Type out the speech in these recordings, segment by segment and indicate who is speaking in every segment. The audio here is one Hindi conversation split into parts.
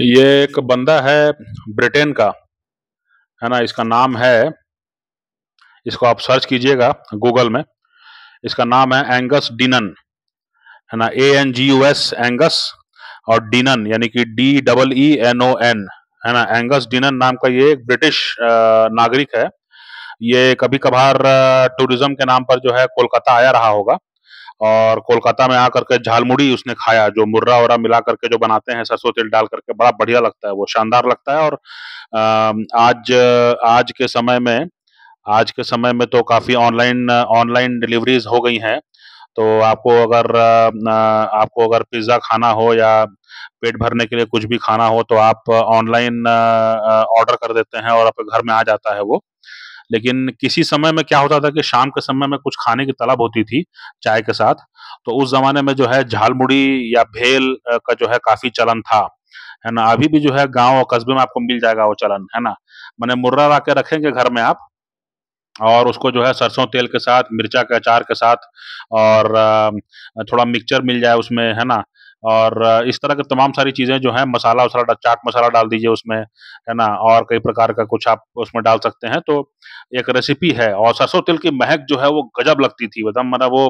Speaker 1: ये एक बंदा है ब्रिटेन का है ना इसका नाम है इसको आप सर्च कीजिएगा गूगल में इसका नाम है एंगस डिनन है ना A N G U S Angus और डिनन यानी कि D double E N O N है ना एंगस डिनन नाम का ये एक ब्रिटिश नागरिक है ये कभी कभार टूरिज्म के नाम पर जो है कोलकाता आया रहा होगा और कोलकाता में आकर के झालमुड़ी उसने खाया जो मुर्रा वर्रा मिला करके जो बनाते हैं सरसों तेल डाल करके बड़ा बढ़िया लगता है वो शानदार लगता है और आज आज के समय में आज के समय में तो काफी ऑनलाइन ऑनलाइन डिलीवरीज हो गई हैं तो आपको अगर आपको अगर पिज्ज़ा खाना हो या पेट भरने के लिए कुछ भी खाना हो तो आप ऑनलाइन ऑर्डर कर देते हैं और आपके घर में आ जाता है वो लेकिन किसी समय में क्या होता था कि शाम के समय में कुछ खाने की तलब होती थी चाय के साथ तो उस जमाने में जो है झालमुड़ी या भेल का जो है काफी चलन था है ना अभी भी जो है गांव और कस्बे में आपको मिल जाएगा वो चलन है ना मैंने मुर्रा ला के रखेंगे घर में आप और उसको जो है सरसों तेल के साथ मिर्चा के अचार के साथ और थोड़ा मिक्सचर मिल जाए उसमें है ना और इस तरह के तमाम सारी चीज़ें जो हैं मसाला वसाला चाट मसाला डाल दीजिए उसमें है ना और कई प्रकार का कुछ आप उसमें डाल सकते हैं तो एक रेसिपी है और सरसों तिल की महक जो है वो गजब लगती थी मतलब मतलब वो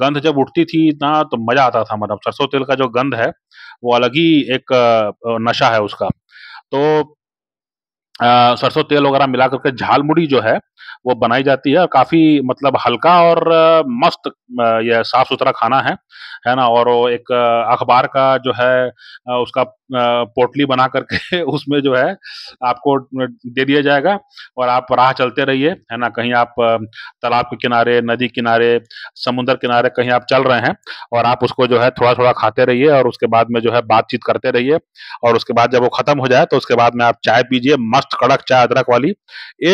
Speaker 1: गंध जब उठती थी ना तो मज़ा आता था मतलब सरसों तिल का जो गंध है वो अलग ही एक नशा है उसका तो सरसों तेल वगैरह मिला करके झाल मुड़ी जो है वो बनाई जाती है काफी मतलब हल्का और मस्त यह साफ सुथरा खाना है है ना और एक अखबार का जो है उसका पोटली बना करके उसमें जो है आपको दे दिया जाएगा और आप राह चलते रहिए है ना कहीं आप तालाब के किनारे नदी किनारे समुद्र किनारे कहीं आप चल रहे हैं और आप उसको जो है थोड़ा थोड़ा खाते रहिए और उसके बाद में जो है बातचीत करते रहिए और उसके बाद जब वो खत्म हो जाए तो उसके बाद में आप चाय पीजिए मस्त कड़क चाय अदरक वाली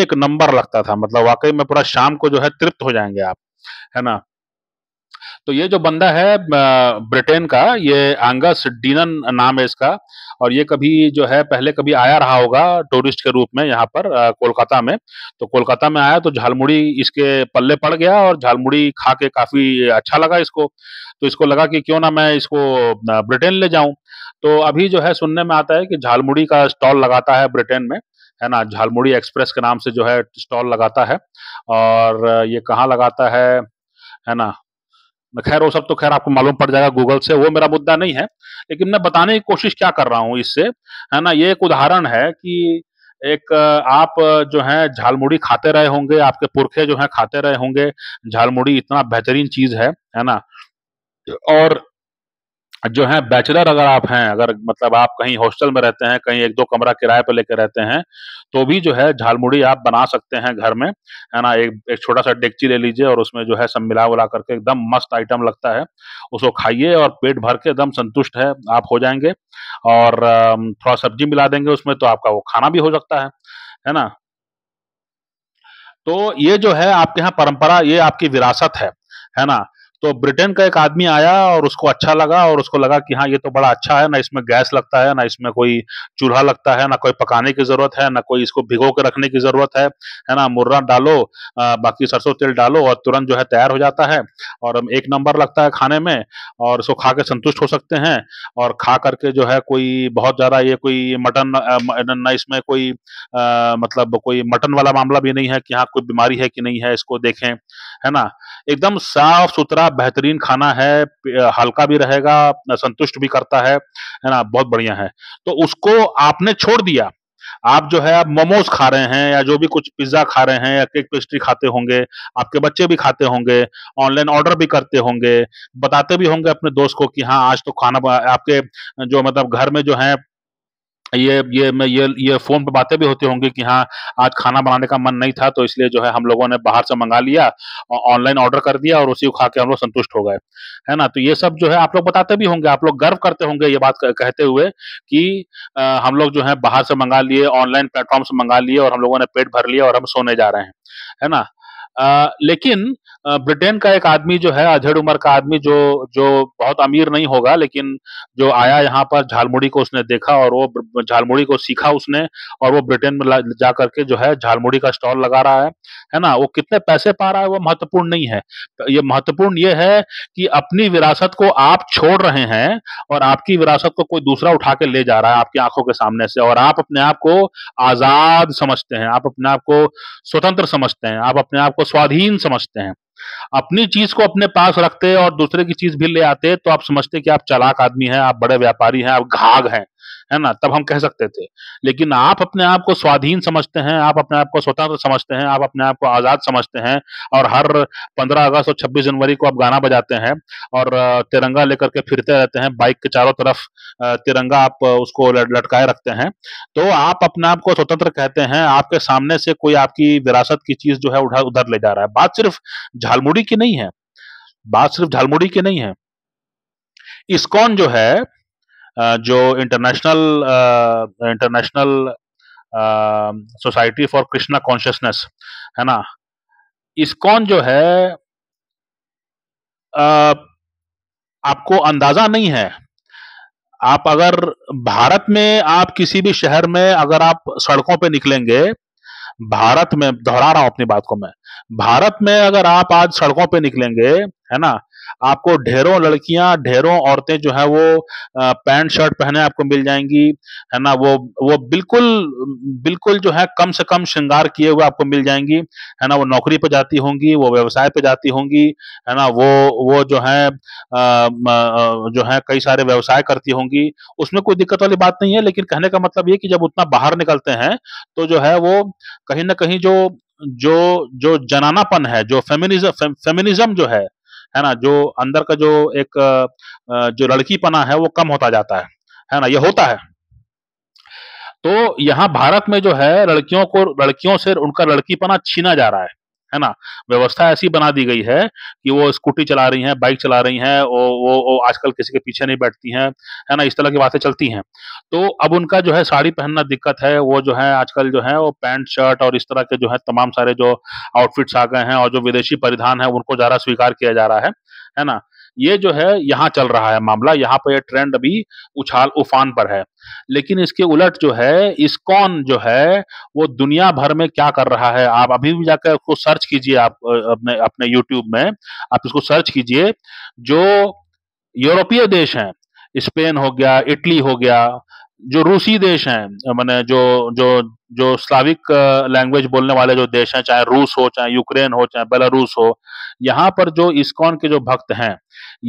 Speaker 1: एक नंबर लगता था मतलब वाकई में पूरा शाम को जो है तृप्त हो जाएंगे आप है ना तो ये जो बंदा है ब्रिटेन का ये एंगस डीनन नाम है इसका और ये कभी जो है पहले कभी आया रहा होगा टूरिस्ट के रूप में यहाँ पर कोलकाता में तो कोलकाता में आया तो झालमुड़ी इसके पल्ले पड़ गया और झालमुड़ी खा के काफी अच्छा लगा इसको तो इसको लगा कि क्यों ना मैं इसको ब्रिटेन ले जाऊं तो अभी जो है सुनने में आता है कि झालमुड़ी का स्टॉल लगाता है ब्रिटेन में है ना झालमुड़ी एक्सप्रेस के नाम से जो है स्टॉल लगाता है और ये कहाँ लगाता है है ना खैर वो सब तो खैर आपको मालूम पड़ जाएगा गूगल से वो मेरा मुद्दा नहीं है लेकिन मैं बताने की कोशिश क्या कर रहा हूँ इससे है ना ये एक उदाहरण है कि एक आप जो है झालमुड़ी खाते रहे होंगे आपके पुरखे जो है खाते रहे होंगे झालमुड़ी इतना बेहतरीन चीज है है ना और जो है बैचलर अगर आप हैं अगर मतलब आप कहीं हॉस्टल में रहते हैं कहीं एक दो कमरा किराए पर लेकर रहते हैं तो भी जो है झालमुड़ी आप बना सकते हैं घर में है ना एक एक छोटा सा डेगची ले लीजिए और उसमें जो है सब मिला उला करके एकदम मस्त आइटम लगता है उसको खाइए और पेट भर के एकदम संतुष्ट है आप हो जाएंगे और थोड़ा सब्जी मिला देंगे उसमें तो आपका वो खाना भी हो सकता है है ना तो ये जो है आपके यहाँ परंपरा ये आपकी विरासत है है ना तो ब्रिटेन का एक आदमी आया और उसको अच्छा लगा और उसको लगा कि हाँ ये तो बड़ा अच्छा है ना इसमें गैस लगता है ना इसमें कोई चूल्हा लगता है ना कोई पकाने की जरूरत है ना कोई इसको भिगो के रखने की जरूरत है है ना मुर्रा डालो आ, बाकी सरसों तेल डालो और तुरंत जो है तैयार हो जाता है और एक नंबर लगता है खाने में और इसको खा के संतुष्ट हो सकते हैं और खा करके जो है कोई बहुत ज्यादा ये कोई मटन ना इसमें कोई मतलब कोई मटन वाला मामला भी नहीं है कि हाँ कोई बीमारी है कि नहीं है इसको देखें है ना एकदम साफ सुथरा बेहतरीन खाना है हल्का भी रहेगा संतुष्ट भी करता है है ना बहुत बढ़िया है तो उसको आपने छोड़ दिया आप जो है आप मोमोज खा रहे हैं या जो भी कुछ पिज्जा खा रहे हैं या केक पेस्ट्री खाते होंगे आपके बच्चे भी खाते होंगे ऑनलाइन ऑर्डर भी करते होंगे बताते भी होंगे अपने दोस्त को कि हाँ आज तो खाना आपके जो मतलब घर में जो है ये ये मैं ये ये फोन पे बातें भी होती होंगी कि हाँ आज खाना बनाने का मन नहीं था तो इसलिए जो है हम लोगों ने बाहर से मंगा लिया ऑनलाइन ऑर्डर कर दिया और उसी को खा के हम लोग संतुष्ट हो गए है ना तो ये सब जो है आप लोग बताते भी होंगे आप लोग गर्व करते होंगे ये बात कहते हुए कि आ, हम लोग जो है बाहर से मंगा लिए ऑनलाइन प्लेटफॉर्म से मंगा लिए और हम लोगों ने पेट भर लिया और हम सोने जा रहे हैं है ना आ, लेकिन ब्रिटेन का एक आदमी जो है अधेड़ उम्र का आदमी जो जो बहुत अमीर नहीं होगा लेकिन जो आया यहाँ पर झालमुड़ी को उसने देखा और वो झालमुड़ी को सीखा उसने और वो ब्रिटेन में जा करके जो है झालमुड़ी का स्टॉल लगा रहा है है ना वो कितने पैसे पा रहा है वो महत्वपूर्ण नहीं है ये महत्वपूर्ण ये है कि अपनी विरासत को आप छोड़ रहे हैं और आपकी विरासत को कोई दूसरा उठा के ले जा रहा है आपकी आंखों के सामने से और आप अपने आप को आजाद समझते हैं आप अपने आप को स्वतंत्र समझते हैं आप अपने आप को स्वाधीन समझते हैं अपनी चीज को अपने पास रखते और दूसरे की चीज भी ले आते तो आप समझते कि आप चलाक आदमी हैं आप बड़े व्यापारी हैं आप घाघ हैं है ना तब हम कह सकते थे लेकिन आप अपने आप को स्वाधीन समझते हैं आप अपने आप को स्वतंत्र समझते हैं आप अपने आप को आजाद समझते हैं और हर पंद्रह अगस्त और छब्बीस जनवरी को आप गाना बजाते हैं और तिरंगा लेकर के फिरते रहते हैं बाइक के चारों तरफ तिरंगा आप उसको लटकाए रखते हैं तो आप अपने आप को स्वतंत्र कहते हैं आपके सामने से कोई आपकी विरासत की चीज जो है उधर उधर ले जा रहा है बात सिर्फ झालमुड़ी की नहीं है बात सिर्फ झालमुड़ी की नहीं है इस्कॉन जो है जो international international society for Krishna consciousness है ना इसकॉन जो है uh, आपको अंदाजा नहीं है आप अगर भारत में आप किसी भी शहर में अगर आप सड़कों पे निकलेंगे भारत में दोहरा रहा हूं अपनी बात को मैं भारत में अगर आप आज सड़कों पे निकलेंगे है ना आपको ढेरों लड़कियां ढेरों औरतें जो है वो पैंट शर्ट पहने आपको मिल जाएंगी है ना वो वो बिल्कुल बिल्कुल जो है कम से कम श्रृंगार किए हुए आपको मिल जाएंगी है ना वो नौकरी पे जाती होंगी वो व्यवसाय पे जाती होंगी है ना वो वो जो है जो है कई सारे व्यवसाय करती होंगी उसमें कोई दिक्कत वाली बात नहीं है लेकिन कहने का मतलब ये कि जब उतना बाहर निकलते हैं तो जो है वो कहीं ना कहीं जो जो जो जनानापन है जो फेमिनिज्म फेमिनिज्म जो है है ना जो अंदर का जो एक जो लड़कीपना है वो कम होता जाता है है ना ये होता है तो यहाँ भारत में जो है लड़कियों को लड़कियों से उनका लड़कीपना छीना जा रहा है है ना व्यवस्था ऐसी बना दी गई है कि वो स्कूटी चला रही हैं बाइक चला रही हैं वो वो, वो आजकल किसी के पीछे नहीं बैठती हैं है ना इस तरह की बातें चलती हैं तो अब उनका जो है साड़ी पहनना दिक्कत है वो जो है आजकल जो है वो पैंट शर्ट और इस तरह के जो है तमाम सारे जो आउटफिट्स आ गए हैं और जो विदेशी परिधान है उनको ज़्यादा स्वीकार किया जा रहा है है ना ये जो है यहाँ चल रहा है मामला यहाँ पर यह ट्रेंड अभी उछाल उफान पर है लेकिन इसके उलट जो है इसकॉन जो है वो दुनिया भर में क्या कर रहा है आप अभी भी जाकर उसको सर्च कीजिए आप अपने अपने यूट्यूब में आप इसको सर्च कीजिए जो यूरोपीय देश हैं स्पेन हो गया इटली हो गया जो रूसी देश हैं मैंने जो जो जो स्लाविक लैंग्वेज बोलने वाले जो देश हैं चाहे रूस हो चाहे यूक्रेन हो चाहे बेलारूस हो यहाँ पर जो इस्कॉन के जो भक्त हैं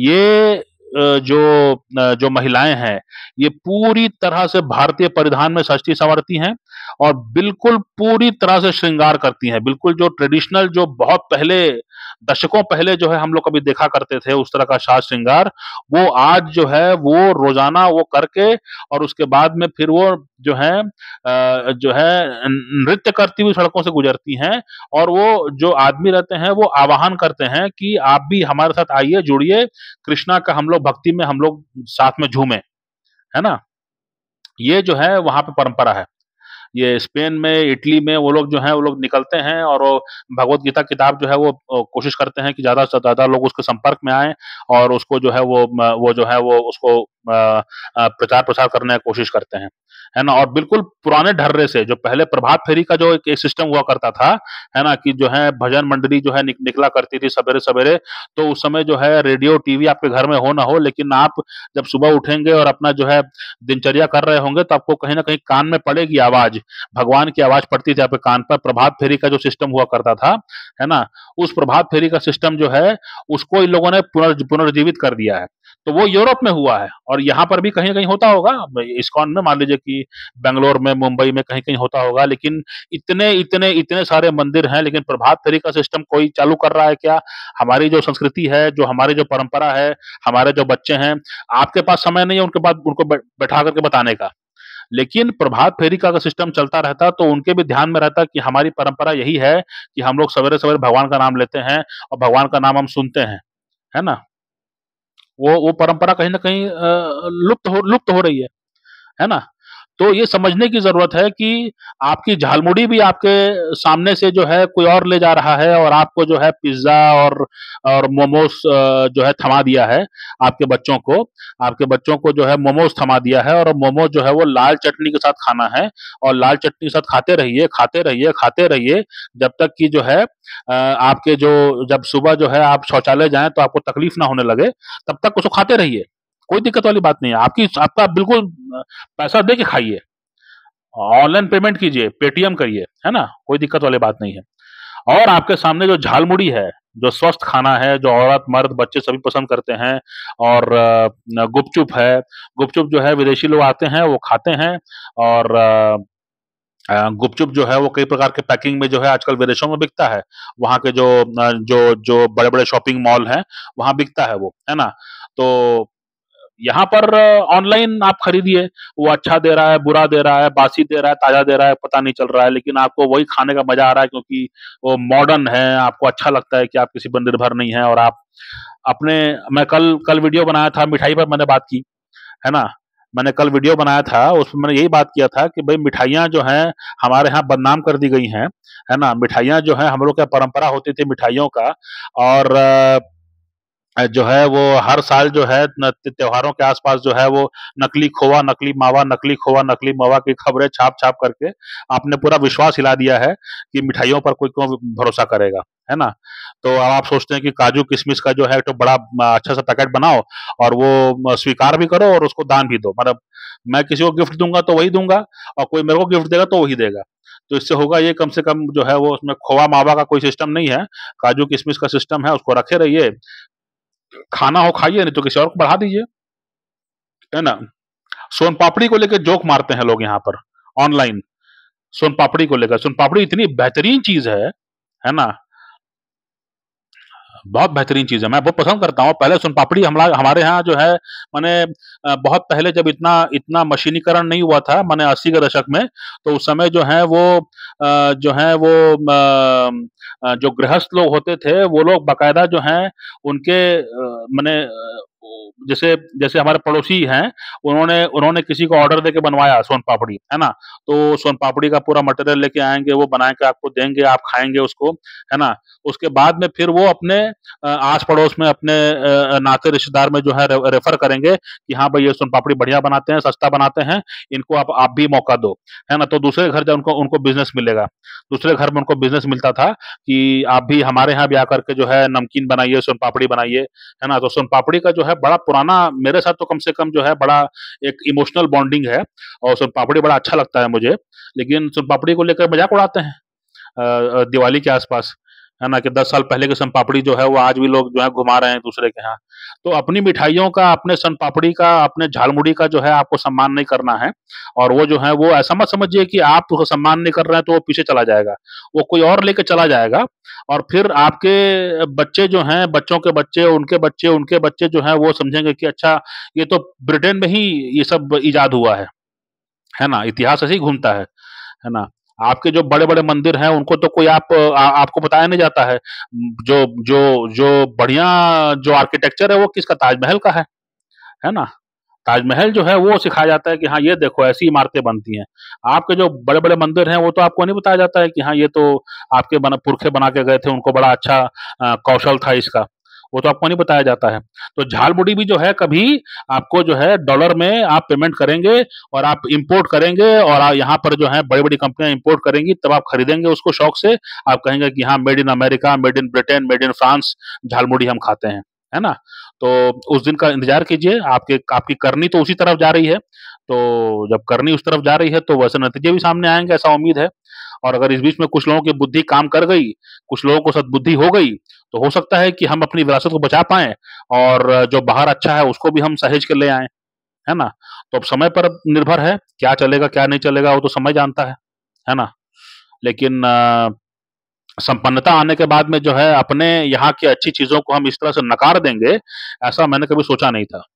Speaker 1: ये जो जो महिलाएं हैं ये पूरी तरह से भारतीय परिधान में सस्ती संवरती हैं और बिल्कुल पूरी तरह से श्रृंगार करती हैं बिल्कुल जो ट्रेडिशनल जो बहुत पहले दशकों पहले जो है हम लोग कभी देखा करते थे उस तरह का साज श्रृंगार वो आज जो है वो रोजाना वो करके और उसके बाद में फिर वो जो है जो है नृत्य करती हुई सड़कों से गुजरती हैं और वो जो आदमी रहते हैं वो आवाहन करते हैं कि आप भी हमारे साथ आइए जुड़िए कृष्णा का हम लोग भक्ति में हम लोग साथ में झूमे है ना ये जो है वहां पे परंपरा है ये स्पेन में इटली में वो लोग जो है वो लोग निकलते हैं और भगवत गीता किताब जो है वो कोशिश करते हैं कि ज्यादा से ज्यादा लोग उसके संपर्क में आए और उसको जो है वो वो जो है वो उसको प्रचार प्रसार करने की कोशिश करते हैं है ना और बिल्कुल पुराने ढर्रे से जो पहले प्रभात फेरी का जो एक, सिस्टम हुआ करता था है ना कि जो है भजन मंडली जो है निक, निकला करती थी सवेरे सवेरे तो उस समय जो है रेडियो टीवी आपके घर में हो ना हो लेकिन आप जब सुबह उठेंगे और अपना जो है दिनचर्या कर रहे होंगे तो आपको कहीं ना कहीं कान में पड़ेगी आवाज भगवान की आवाज पड़ती थी आपके कान पर प्रभात फेरी का जो सिस्टम हुआ करता था है ना उस प्रभात फेरी का सिस्टम जो है उसको इन लोगों ने पुनर्जीवित कर दिया है तो वो यूरोप में हुआ है और यहाँ पर भी कहीं कहीं होता होगा इस्कॉन में मान लीजिए कि बेंगलोर में मुंबई में कहीं कहीं होता होगा लेकिन इतने इतने इतने सारे मंदिर हैं लेकिन प्रभात फेरी का सिस्टम कोई चालू कर रहा है क्या हमारी जो संस्कृति है जो हमारी जो परंपरा है हमारे जो बच्चे हैं आपके पास समय नहीं है उनके पास उनको बैठा करके बताने का लेकिन प्रभात फेरी का अगर सिस्टम चलता रहता तो उनके भी ध्यान में रहता कि हमारी परंपरा यही है कि हम लोग सवेरे सवेरे भगवान का नाम लेते हैं और भगवान का नाम हम सुनते हैं है ना वो वो परंपरा कहीं ना कहीं लुप्त हो लुप्त हो रही है है ना तो ये समझने की जरूरत है कि आपकी झालमुड़ी भी आपके सामने से जो है कोई और ले जा रहा है और आपको जो है पिज्जा और और मोमोज जो है थमा दिया है आपके बच्चों को आपके बच्चों को जो है मोमोज थमा दिया है और मोमोस जो है वो लाल चटनी के साथ खाना है और लाल चटनी के साथ खाते रहिए खाते रहिए खाते रहिए जब तक कि जो है आपके जो जब सुबह जो है आप शौचालय जाए तो आपको तकलीफ ना होने लगे तब तक उसको खाते रहिए कोई दिक्कत वाली बात नहीं है आपकी आपका बिल्कुल पैसा दे के खाइए ऑनलाइन पेमेंट कीजिए पेटीएम करिए है ना कोई दिक्कत वाली बात नहीं है और आपके सामने जो झालमुड़ी है जो स्वस्थ खाना है जो औरत मर्द बच्चे सभी पसंद करते हैं और गुपचुप है गुपचुप जो है विदेशी लोग आते हैं वो खाते हैं और गुपचुप जो है वो कई प्रकार के पैकिंग में जो है आजकल विदेशों में बिकता है वहाँ के जो जो जो बड़े बड़े शॉपिंग मॉल हैं वहां बिकता है वो है ना तो यहाँ पर ऑनलाइन आप खरीदिए वो अच्छा दे रहा है बुरा दे रहा है बासी दे रहा है ताजा दे रहा है पता नहीं चल रहा है लेकिन आपको वही खाने का मजा आ रहा है क्योंकि वो मॉडर्न है आपको अच्छा लगता है कि आप किसी पर निर्भर नहीं है और आप अपने मैं कल कल वीडियो बनाया था मिठाई पर मैंने बात की है ना मैंने कल वीडियो बनाया था उसमें मैंने यही बात किया था कि भाई मिठाइयाँ जो हैं हमारे यहाँ बदनाम कर दी गई हैं है ना मिठाइयाँ जो हैं हम लोग क्या परंपरा होती थी मिठाइयों का और जो है वो हर साल जो है त्योहारों के आसपास जो है वो नकली खोवा नकली मावा नकली खोवा नकली मावा की खबरें छाप छाप करके आपने पूरा विश्वास हिला दिया है कि मिठाइयों पर कोई क्यों भरोसा करेगा है ना तो अब आप सोचते हैं कि काजू किशमिश का जो है तो बड़ा अच्छा सा पैकेट बनाओ और वो स्वीकार भी करो और उसको दान भी दो मतलब मैं किसी को गिफ्ट दूंगा तो वही दूंगा और कोई मेरे को गिफ्ट देगा तो वही देगा तो इससे होगा ये कम से कम जो है वो उसमें खोवा मावा का कोई सिस्टम नहीं है काजू किशमिश का सिस्टम है उसको रखे रहिए खाना हो खाइए नहीं तो किसी और को बढ़ा दीजिए है ना सोन पापड़ी को लेकर जोक मारते हैं लोग यहाँ पर ऑनलाइन सोन पापड़ी को लेकर सोन पापड़ी इतनी बेहतरीन चीज है है ना बहुत बेहतरीन चीज है मैं बहुत पसंद करता हूँ पहले सुन पापड़ी हमला हमारे यहाँ जो है मैंने बहुत पहले जब इतना इतना मशीनीकरण नहीं हुआ था मैंने अस्सी के दशक में तो उस समय जो है वो जो है वो जो गृहस्थ लोग होते थे वो लोग बाकायदा जो है उनके मैंने जैसे जैसे हमारे पड़ोसी हैं उन्होंने उन्होंने किसी को ऑर्डर देके बनवाया सोन पापड़ी है ना तो सोन पापड़ी का पूरा मटेरियल लेके आएंगे वो बना के आपको देंगे आप खाएंगे उसको है ना उसके बाद में फिर वो अपने आस पड़ोस में अपने नाते रिश्तेदार में जो है रेफर करेंगे कि हाँ भाई ये सोन पापड़ी बढ़िया बनाते हैं सस्ता बनाते हैं इनको आप आप भी मौका दो है ना तो दूसरे घर जब उनको उनको बिजनेस मिलेगा दूसरे घर में उनको बिजनेस मिलता था कि आप भी हमारे यहाँ भी आकर के जो है नमकीन बनाइए सोन पापड़ी बनाइए है ना तो सोन पापड़ी का जो है बड़ा पुराना मेरे साथ तो कम से कम जो है बड़ा एक इमोशनल बॉन्डिंग है और सुन पापड़ी बड़ा अच्छा लगता है मुझे लेकिन सुन पापड़ी को लेकर मजाक उड़ाते हैं दिवाली के आसपास है ना कि दस साल पहले के सन पापड़ी जो है वो आज भी लोग जो है घुमा रहे हैं दूसरे के यहाँ तो अपनी मिठाइयों का अपने सन पापड़ी का अपने झालमुड़ी का जो है आपको सम्मान नहीं करना है और वो जो है वो ऐसा मत समझिए कि आप उसको तो सम्मान नहीं कर रहे हैं तो वो पीछे चला जाएगा वो कोई और लेके चला जाएगा और फिर आपके बच्चे जो हैं बच्चों के बच्चे उनके बच्चे उनके बच्चे जो हैं वो समझेंगे कि अच्छा ये तो ब्रिटेन में ही ये सब इजाद हुआ है है ना इतिहास ऐसे ही घूमता है है ना आपके जो बड़े बड़े मंदिर हैं उनको तो कोई आप आ, आपको बताया नहीं जाता है जो जो जो बढ़िया जो आर्किटेक्चर है वो किसका ताजमहल का है है ना ताजमहल जो है वो सिखाया जाता है कि हाँ ये देखो ऐसी इमारतें बनती हैं आपके जो बड़े बड़े मंदिर हैं वो तो आपको नहीं बताया जाता है कि हाँ ये तो आपके बना पुरखे बना के गए थे उनको बड़ा अच्छा कौशल था इसका वो तो आपको नहीं बताया जाता है तो झालमुड़ी भी जो है कभी आपको जो है डॉलर में आप पेमेंट करेंगे और आप इम्पोर्ट करेंगे और यहाँ पर जो है बड़ी बड़ी कंपनियां इम्पोर्ट करेंगी तब आप खरीदेंगे उसको शौक से आप कहेंगे कि हाँ made in America made in Britain made in France jhalmuri हम खाते हैं है ना तो उस दिन का इंतजार कीजिए आपके आपकी करनी तो उसी तरफ जा रही है तो जब करनी उस तरफ जा रही है तो वैसे नतीजे भी सामने आएंगे ऐसा उम्मीद है और अगर इस बीच में कुछ लोगों की बुद्धि काम कर गई कुछ लोगों को सदबुद्धि हो गई तो हो सकता है कि हम अपनी विरासत को बचा पाए और जो बाहर अच्छा है उसको भी हम सहेज कर ले आए है ना तो अब समय पर निर्भर है क्या चलेगा क्या नहीं चलेगा वो तो समय जानता है है ना लेकिन संपन्नता आने के बाद में जो है अपने यहाँ की अच्छी चीजों को हम इस तरह से नकार देंगे ऐसा मैंने कभी सोचा नहीं था